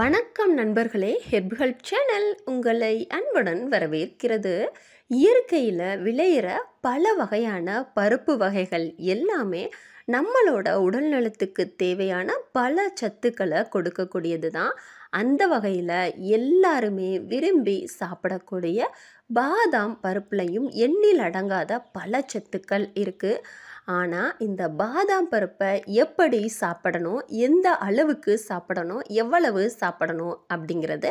வணக்கம் நண்பர்களே herb help channel உங்களை அன்புடன் வரவேற்கிறது இயற்கையில் விளையிற பல வகையான பருப்பு வகைகள் எல்லாமே நம்மளோட உடல் நலத்துக்கு தேவையான பல சத்துக்களை கொடுக்கக்கூடியது தான் அந்த வகையில் எல்லாருமே விரும்பி சாப்பிடக்கூடிய பாதாம் பருப்புலையும் எண்ணில் அடங்காத பல சத்துக்கள் இருக்குது ஆனால் இந்த பாதாம் பருப்பை எப்படி சாப்பிடணும் எந்த அளவுக்கு சாப்பிடணும் எவ்வளவு சாப்பிடணும் அப்படிங்கிறது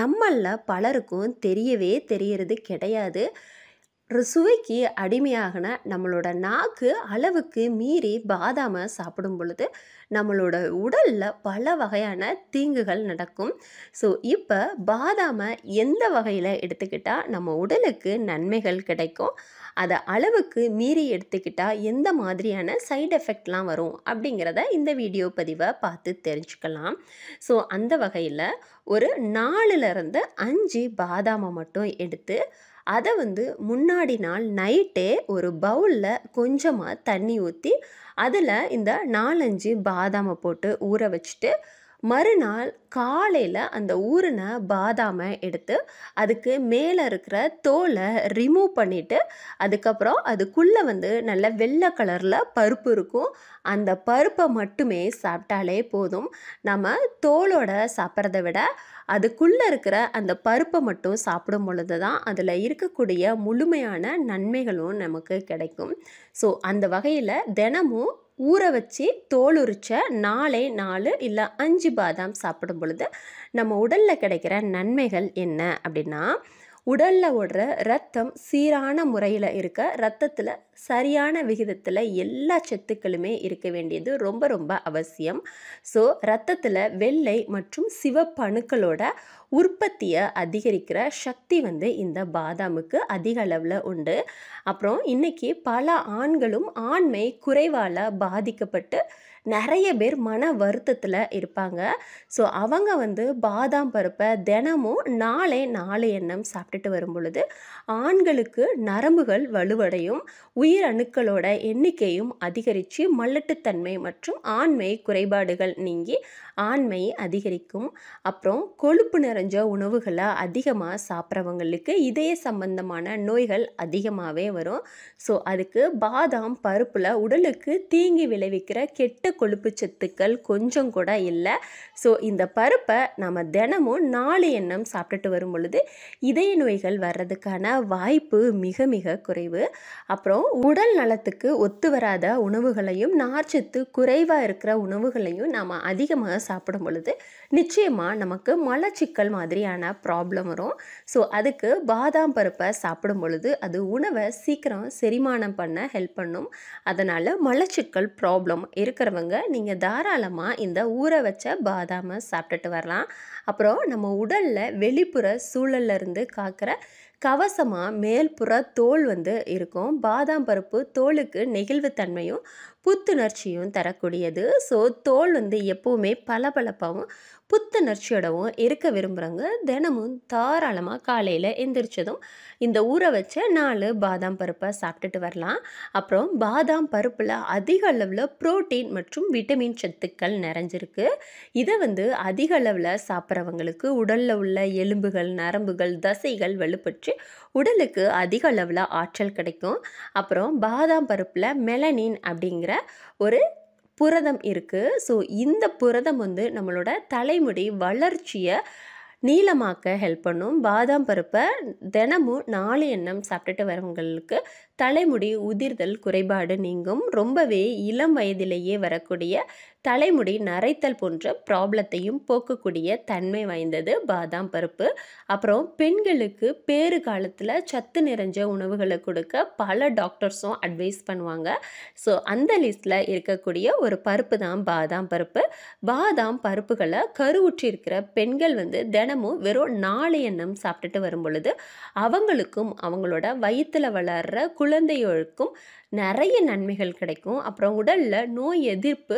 நம்மளில் பலருக்கும் தெரியவே தெரியறது கிடையாது சுவைக்கு அடிமையாகின நம்மளோட நாக்கு அளவுக்கு மீறி பாதாமை சாப்பிடும் பொழுது நம்மளோட உடலில் பல வகையான தீங்குகள் நடக்கும் ஸோ இப்போ பாதாமை எந்த வகையில் எடுத்துக்கிட்டால் நம்ம உடலுக்கு நன்மைகள் கிடைக்கும் அதை அளவுக்கு மீறி எடுத்துக்கிட்டால் எந்த மாதிரியான சைடு எஃபெக்ட்லாம் வரும் அப்படிங்கிறத இந்த வீடியோ பதிவை பார்த்து தெரிஞ்சுக்கலாம் ஸோ அந்த வகையில் ஒரு நாலுலேருந்து அஞ்சு பாதாமை மட்டும் எடுத்து அதை வந்து முன்னாடி நாள் நைட்டே ஒரு பவுலில் கொஞ்சமாக தண்ணி ஊற்றி அதில் இந்த நாலஞ்சு பாதாமை போட்டு ஊற வச்சுட்டு மறுநாள் காலையில் அந்த ஊறின பாதாமை எடுத்து அதுக்கு மேலே இருக்கிற தோலை ரிமூவ் பண்ணிவிட்டு அதுக்கப்புறம் அதுக்குள்ளே வந்து நல்ல வெள்ளை கலரில் பருப்பு இருக்கும் அந்த பருப்பை மட்டுமே சாப்பிட்டாலே போதும் நம்ம தோலோட சாப்பிட்றத விட அதுக்குள்ளே இருக்கிற அந்த பருப்பை மட்டும் சாப்பிடும் பொழுது தான் அதில் இருக்கக்கூடிய முழுமையான நன்மைகளும் நமக்கு கிடைக்கும் ஸோ அந்த வகையில் தினமும் ஊற வச்சு தோல் உரிச்ச நாலே நாலு இல்லை அஞ்சு பாதாம் சாப்பிடும் பொழுது நம்ம உடலில் கிடைக்கிற நன்மைகள் என்ன அப்படின்னா உடலில் ஓடுற ரத்தம் சீரான முறையில் இருக்க ரத்தத்தில் சரியான விகிதத்தில் எல்லா சத்துக்களுமே இருக்க வேண்டியது ரொம்ப ரொம்ப அவசியம் ஸோ ரத்தத்தில் வெள்ளை மற்றும் சிவப்பணுக்களோட உற்பத்தியை அதிகரிக்கிற சக்தி வந்து இந்த பாதாமுக்கு அதிக அளவில் உண்டு அப்புறம் இன்னைக்கு பல ஆண்களும் ஆண்மை குறைவால் பாதிக்கப்பட்டு நிறைய பேர் மன வருத்தத்தில் இருப்பாங்க ஸோ அவங்க வந்து பாதாம் பருப்பை தினமும் நாளே நாலு எண்ணம் சாப்பிட்டுட்டு வரும் பொழுது ஆண்களுக்கு நரம்புகள் வலுவடையும் உயிர் எண்ணிக்கையும் அதிகரித்து மல்லட்டுத்தன்மை மற்றும் ஆண்மை குறைபாடுகள் நீங்கி ஆண்மை அதிகரிக்கும் அப்புறம் கொழுப்பு நிறைஞ்ச உணவுகளை அதிகமாக சாப்பிட்றவங்களுக்கு இதய சம்பந்தமான நோய்கள் அதிகமாகவே வரும் ஸோ அதுக்கு பாதாம் பருப்பில் உடலுக்கு தீங்கி விளைவிக்கிற கெட்ட கொழுப்பு சத்துக்கள் கொஞ்சம் கூட இல்லை ஸோ இந்த பருப்பை நம்ம தினமும் நாலு எண்ணம் சாப்பிட்டுட்டு வரும் பொழுது இதய நோய்கள் வர்றதுக்கான வாய்ப்பு மிக மிக குறைவு அப்புறம் உடல் நலத்துக்கு ஒத்து வராத உணவுகளையும் நார்ச்சத்து குறைவாக இருக்கிற உணவுகளையும் நாம் அதிகமாக சாப்பிடும் பொழுது நிச்சயமாக நமக்கு மலச்சிக்கல் மாதிரியான ப்ராப்ளம் வரும் ஸோ அதுக்கு பாதாம் பருப்பை சாப்பிடும் பொழுது அது உணவை சீக்கிரம் செரிமானம் பண்ண ஹெல்ப் பண்ணும் அதனால் மலச்சிக்கல் ப்ராப்ளம் இருக்கிறவங்க நீங்கள் தாராளமாக இந்த ஊற வச்ச பாதாமை சாப்பிட்டுட்டு வரலாம் அப்புறம் நம்ம உடலில் வெளிப்புற சூழல்லேருந்து காக்கிற கவசமாக மேல்புற தோல் வந்து இருக்கும் பாதாம் பருப்பு தோலுக்கு நெகிழ்வுத்தன்மையும் புத்துணர்ச்சியும் தரக்கூடியது ஸோ தோல் வந்து எப்போவுமே பளபளப்பாகவும் புத்துணர்ச்சியோடவும் இருக்க விரும்புகிறவங்க தினமும் தாராளமாக காலையில் எந்திரிச்சதும் இந்த ஊற வச்ச நாலு பாதாம் பருப்பை சாப்பிட்டுட்டு வரலாம் அப்புறம் பாதாம் பருப்பில் அதிக அளவில் ப்ரோட்டீன் மற்றும் விட்டமின் சத்துக்கள் நிறைஞ்சிருக்கு இதை வந்து அதிக அளவில் சாப்பிட்றவங்களுக்கு உடலில் உள்ள எலும்புகள் நரம்புகள் தசைகள் வலுப்பற்றி உடலுக்கு அதிக அளவில் ஆற்றல் கிடைக்கும் அப்புறம் பாதாம் பருப்பில் மெலனின் அப்படிங்கிற ஒரு புரதம் இருக்குது ஸோ இந்த புரதம் வந்து நம்மளோட தலைமுடி வளர்ச்சியை நீளமாக்க ஹெல்ப் பண்ணும் பாதாம் பருப்பை தினமும் நாலு எண்ணம் சாப்பிட்டுட்டு வரவங்களுக்கு தலைமுடி உதிர்தல் குறைபாடு நீங்கும் ரொம்பவே இளம் வயதிலேயே வரக்கூடிய தலைமுடி நரைத்தல் போன்ற ப்ராப்ளத்தையும் போக்கக்கூடிய தன்மை வாய்ந்தது பாதாம் பருப்பு அப்புறம் பெண்களுக்கு பேறு காலத்தில் சத்து நிறைஞ்ச உணவுகளை கொடுக்க பல டாக்டர்ஸும் அட்வைஸ் பண்ணுவாங்க ஸோ அந்த லிஸ்ட்டில் இருக்கக்கூடிய ஒரு பருப்பு தான் பாதாம் பருப்பு பாதாம் பருப்புகளை கருவுற்றிருக்கிற பெண்கள் வந்து தினமும் வெறும் நாலு எண்ணம் சாப்பிட்டுட்டு வரும் பொழுது அவங்களுக்கும் அவங்களோட வயிற்றில் வளர்கிற குழு குழந்தைகளுக்கும் நிறைய நன்மைகள் கிடைக்கும் அப்புறம் உடலில் நோய் எதிர்ப்பு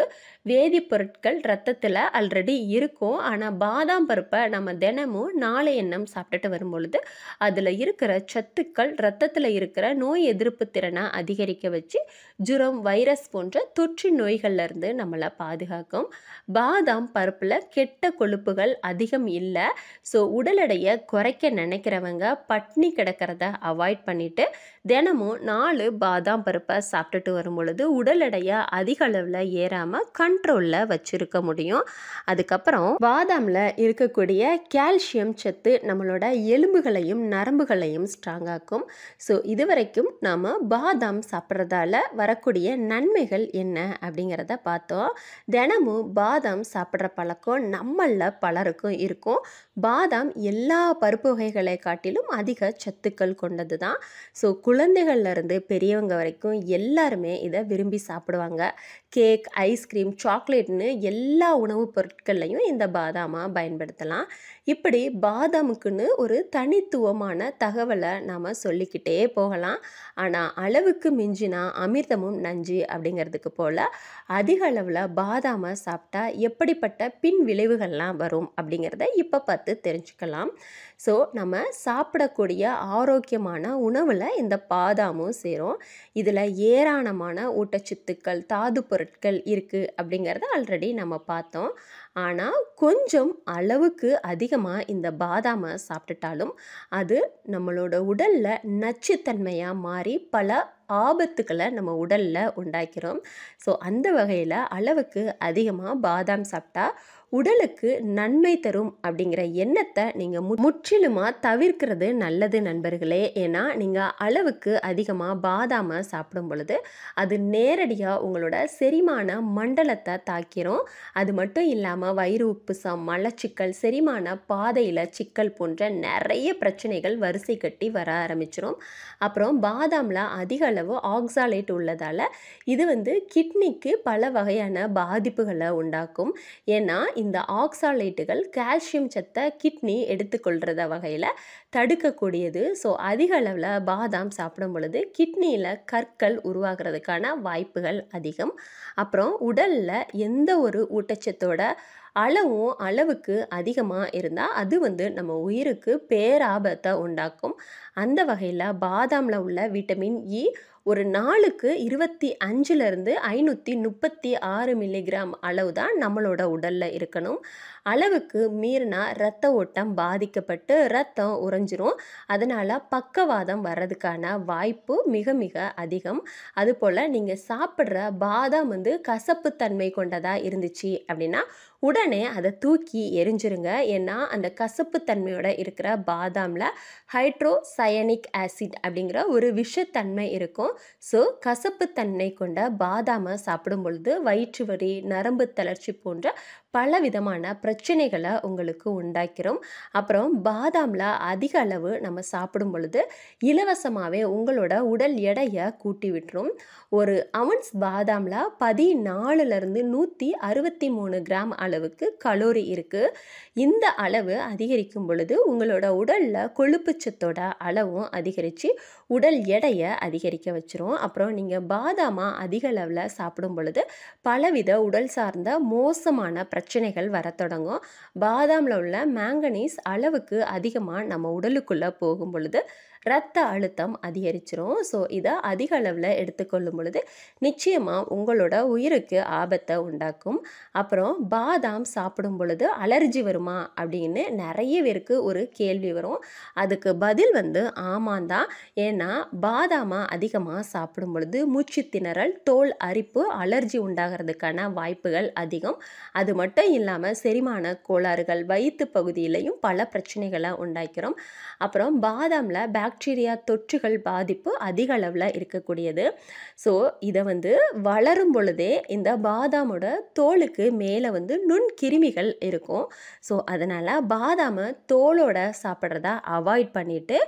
வேதிப்பொருட்கள் ரத்தத்தில் ஆல்ரெடி இருக்கும் ஆனால் பாதாம் பருப்பை நம்ம தினமும் நாளை எண்ணம் சாப்பிட்டுட்டு வரும்பொழுது அதில் இருக்கிற சத்துக்கள் ரத்தத்தில் இருக்கிற நோய் எதிர்ப்பு திறனை அதிகரிக்க வச்சு ஜுரம் வைரஸ் போன்ற தொற்று நோய்கள்லேருந்து நம்மளை பாதுகாக்கும் பாதாம் பருப்பில் கெட்ட கொழுப்புகள் அதிகம் இல்லை ஸோ உடல் எடையை குறைக்க நினைக்கிறவங்க பட்னி கிடக்கிறத அவாய்ட் பண்ணிவிட்டு தினமும் நாலு பாதாம் பருப்பை சாப்பிட்டுட்டு வரும் பொழுது உடல் எடையை அதிக அளவில் ஏறாமல் கண்ட்ரோலில் வச்சுருக்க முடியும் அதுக்கப்புறம் பாதாமில் இருக்கக்கூடிய கால்சியம் சத்து நம்மளோட எலும்புகளையும் நரம்புகளையும் ஸ்ட்ராங்காக்கும் ஸோ இதுவரைக்கும் நாம் பாதாம் சாப்பிட்றதால வரக்கூடிய நன்மைகள் என்ன அப்படிங்கிறத பார்த்தோம் தினமும் பாதாம் சாப்பிட்ற பழக்கம் நம்மளில் பலருக்கும் இருக்கும் பாதாம் எல்லா பருப்பு வகைகளை காட்டிலும் அதிக சத்துக்கள் கொண்டது தான் ஸோ குழந்தைகள்லேருந்து பெரியவங்க வரைக்கும் எல்லாருமே இதை விரும்பி சாப்பிடுவாங்க கேக் ஐஸ்கிரீம் சாக்லேட்னு எல்லா உணவுப் பொருட்கள்லையும் இந்த பாதாமா பயன்படுத்தலாம் இப்படி பாதாமுக்குன்னு ஒரு தனித்துவமான தகவலை நாம் சொல்லிக்கிட்டே போகலாம் ஆனால் அளவுக்கு மிஞ்சினா அமிர்தமும் நஞ்சு அப்படிங்கிறதுக்கு போல் அதிக அளவில் பாதாமை சாப்பிட்டா எப்படிப்பட்ட பின் விளைவுகள்லாம் வரும் அப்படிங்கிறத இப்போ பார்த்து தெரிஞ்சுக்கலாம் ஸோ நம்ம சாப்பிடக்கூடிய ஆரோக்கியமான உணவில் இந்த பாதாமும் சேரும் இதில் ஏராளமான ஊட்டச்சத்துக்கள் தாது பொருட்கள் இருக்குது அப்படிங்கிறத ஆல்ரெடி நம்ம பார்த்தோம் ஆனால் கொஞ்சம் அளவுக்கு அதிகமாக இந்த பாதாமை சாப்பிட்டுட்டாலும் அது நம்மளோட உடலில் நச்சுத்தன்மையாக மாறி பல ஆபத்துக்களை நம்ம உடலில் உண்டாக்கிறோம் ஸோ அந்த வகையில் அளவுக்கு அதிகமாக பாதாம் சாப்பிட்டா உடலுக்கு நன்மை தரும் அப்படிங்கிற எண்ணத்தை நீங்கள் மு முற்றிலுமாக தவிர்க்கிறது நல்லது நண்பர்களே ஏன்னா நீங்கள் அளவுக்கு அதிகமாக பாதாமை சாப்பிடும் பொழுது அது நேரடியாக உங்களோட செரிமான மண்டலத்தை தாக்கிறோம் அது மட்டும் இல்லாமல் காரணமாக வயிறு சம் மலச்சிக்கல் செரிமான பாதையில் சிக்கல் போன்ற நிறைய பிரச்சனைகள் வரிசை கட்டி வர ஆரம்பிச்சிடும் அப்புறம் பாதாமில் அதிக அளவு ஆக்சாலேட் உள்ளதால் இது வந்து கிட்னிக்கு பல வகையான பாதிப்புகளை உண்டாக்கும் ஏன்னா இந்த ஆக்சாலேட்டுகள் கால்சியம் சத்தை கிட்னி எடுத்துக்கொள்கிறத வகையில் தடுக்கக்கூடியது ஸோ அதிக அளவில் பாதாம் சாப்பிடும் பொழுது கிட்னியில் கற்கள் உருவாகிறதுக்கான வாய்ப்புகள் அதிகம் அப்புறம் உடலில் எந்த ஒரு ஊட்டச்சத்தோட அளவும் அளவுக்கு அதிகமாக இருந்தால் அது வந்து நம்ம உயிருக்கு பேராபத்தை உண்டாக்கும் அந்த வகையில் பாதாமில் உள்ள விட்டமின் இ e ஒரு நாளுக்கு இருபத்தி அஞ்சுலேருந்து ஐநூற்றி முப்பத்தி ஆறு மில்லிகிராம் அளவு தான் நம்மளோட உடலில் இருக்கணும் அளவுக்கு மீறினா ரத்த ஓட்டம் பாதிக்கப்பட்டு ரத்தம் உறைஞ்சிரும் அதனால் பக்கவாதம் வர்றதுக்கான வாய்ப்பு மிக மிக அதிகம் அதுபோல் நீங்கள் சாப்பிட்ற பாதாம் வந்து கசப்பு தன்மை கொண்டதாக இருந்துச்சு அப்படின்னா உடனே அதை தூக்கி எரிஞ்சிருங்க ஏன்னா அந்த கசப்பு தன்மையோட இருக்கிற பாதாமில் ஹைட்ரோசயனிக் ஆசிட் அப்படிங்கிற ஒரு விஷத்தன்மை இருக்கும் ஸோ கசப்பு தன்மை கொண்ட பாதாமை சாப்பிடும் பொழுது வயிற்று வரி நரம்பு தளர்ச்சி போன்ற பல விதமான பிரச்சனைகளை உங்களுக்கு உண்டாக்கிறோம் அப்புறம் பாதாமில் அதிக அளவு நம்ம சாப்பிடும் பொழுது இலவசமாகவே உங்களோட உடல் எடையை கூட்டி விட்டுரும் ஒரு அவுன்ஸ் பாதாமில் பதினாலுலேருந்து நூற்றி அறுபத்தி மூணு கிராம் அளவுக்கு கலோரி இருக்குது இந்த அளவு அதிகரிக்கும் பொழுது உங்களோட உடலில் கொழுப்புச்சத்தோட அளவும் அதிகரித்து உடல் எடையை அதிகரிக்க வச்சிரும் அப்புறம் நீங்கள் பாதாமாக அதிக அளவில் சாப்பிடும் பொழுது பலவித உடல் சார்ந்த மோசமான பிரச்சனைகள் வர தொடங்கும் பாதாமில் உள்ள மேங்கனீஸ் அளவுக்கு அதிகமாக நம்ம உடலுக்குள்ளே போகும் பொழுது ரத்த அழுத்தம் அதிகரிச்சிரும் ஸோ இதை அதிக அளவில் எடுத்துக்கொள்ளும் பொழுது நிச்சயமாக உங்களோட உயிருக்கு ஆபத்தை உண்டாக்கும் அப்புறம் பாதாம் சாப்பிடும் பொழுது அலர்ஜி வருமா அப்படின்னு நிறைய பேருக்கு ஒரு கேள்வி வரும் அதுக்கு பதில் வந்து ஆமாந்தான் ஏன்னா பாதாமா அதிகமாக சாப்பிடும் பொழுது மூச்சு திணறல் தோல் அரிப்பு அலர்ஜி உண்டாகிறதுக்கான வாய்ப்புகள் அதிகம் அது மட்டும் இல்லாமல் செரிமான கோளாறுகள் வயிற்று பகுதியிலையும் பல பிரச்சனைகளை உண்டாக்கிறோம் அப்புறம் பாதாமில் பேக் பாக்டீரியா தொற்றுகள் பாதிப்பு அதிக அளவில் இருக்கக்கூடியது ஸோ இதை வந்து வளரும் பொழுதே இந்த பாதாமோட தோலுக்கு மேலே வந்து நுண்கிருமிகள் இருக்கும் ஸோ அதனால் பாதாமை தோலோட சாப்பிட்றதா அவாய்ட் பண்ணிவிட்டு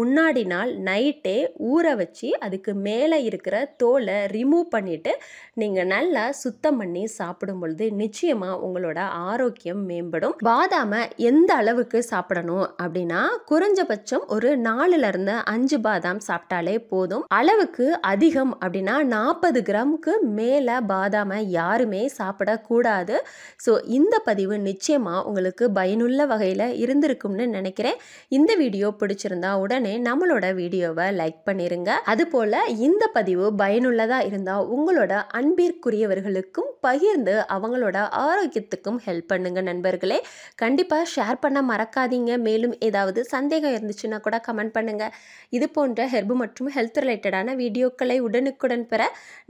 முன்னாடி நாள் நைட்டே ஊற வச்சு அதுக்கு மேலே இருக்கிற தோலை ரிமூவ் பண்ணிவிட்டு நீங்கள் நல்லா சுத்தம் பண்ணி சாப்பிடும் பொழுது நிச்சயமாக உங்களோட ஆரோக்கியம் மேம்படும் பாதாமை எந்த அளவுக்கு சாப்பிடணும் அப்படின்னா குறைஞ்சபட்சம் ஒரு நாலுல இருந்து அஞ்சு பாதாம் சாப்பிட்டாலே போதும் அளவுக்கு அதிகம் அப்படின்னா நாற்பது கிராமுக்கு மேலே பாதாமை யாருமே சாப்பிடக்கூடாது ஸோ இந்த பதிவு நிச்சயமாக உங்களுக்கு பயனுள்ள வகையில் இருந்திருக்கும்னு நினைக்கிறேன் இந்த வீடியோ பிடிச்சிருந்தா உடனே நம்மளோட வீடியோவை லைக் பண்ணிடுங்க அதுபோல் இந்த பதிவு பயனுள்ளதாக இருந்தால் உங்களோட அன்பிற்குரியவர்களுக்கும் பகிர்ந்து அவங்களோட ஆரோக்கியத்துக்கும் ஹெல்ப் பண்ணுங்க நண்பர்களே கண்டிப்பாக ஷேர் பண்ண மறக்காதீங்க மேலும் ஏதாவது சந்தேகம் இருந்துச்சுன்னா கூட கமெண்ட் பண்ணுங்கள் பாருங்கள் இது போன்ற ஹெர்பு மற்றும் ஹெல்த் ரிலேட்டடான வீடியோக்களை உடனுக்குடன் பெற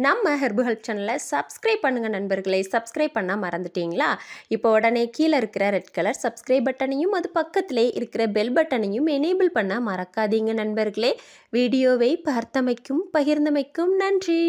நம்ம ஹெர்பு ஹெல்ப் சேனலை சப்ஸ்கிரைப் பண்ணுங்கள் நண்பர்களை சப்ஸ்கிரைப் பண்ணால் மறந்துட்டீங்களா இப்போ உடனே கீழே இருக்கிற ரெட் கலர் சப்ஸ்கிரைப் பட்டனையும் அது பக்கத்திலே இருக்கிற பெல் பட்டனையும் எனேபிள் பண்ண மறக்காதீங்க நண்பர்களே வீடியோவை பார்த்தமைக்கும் பகிர்ந்தமைக்கும் நன்றி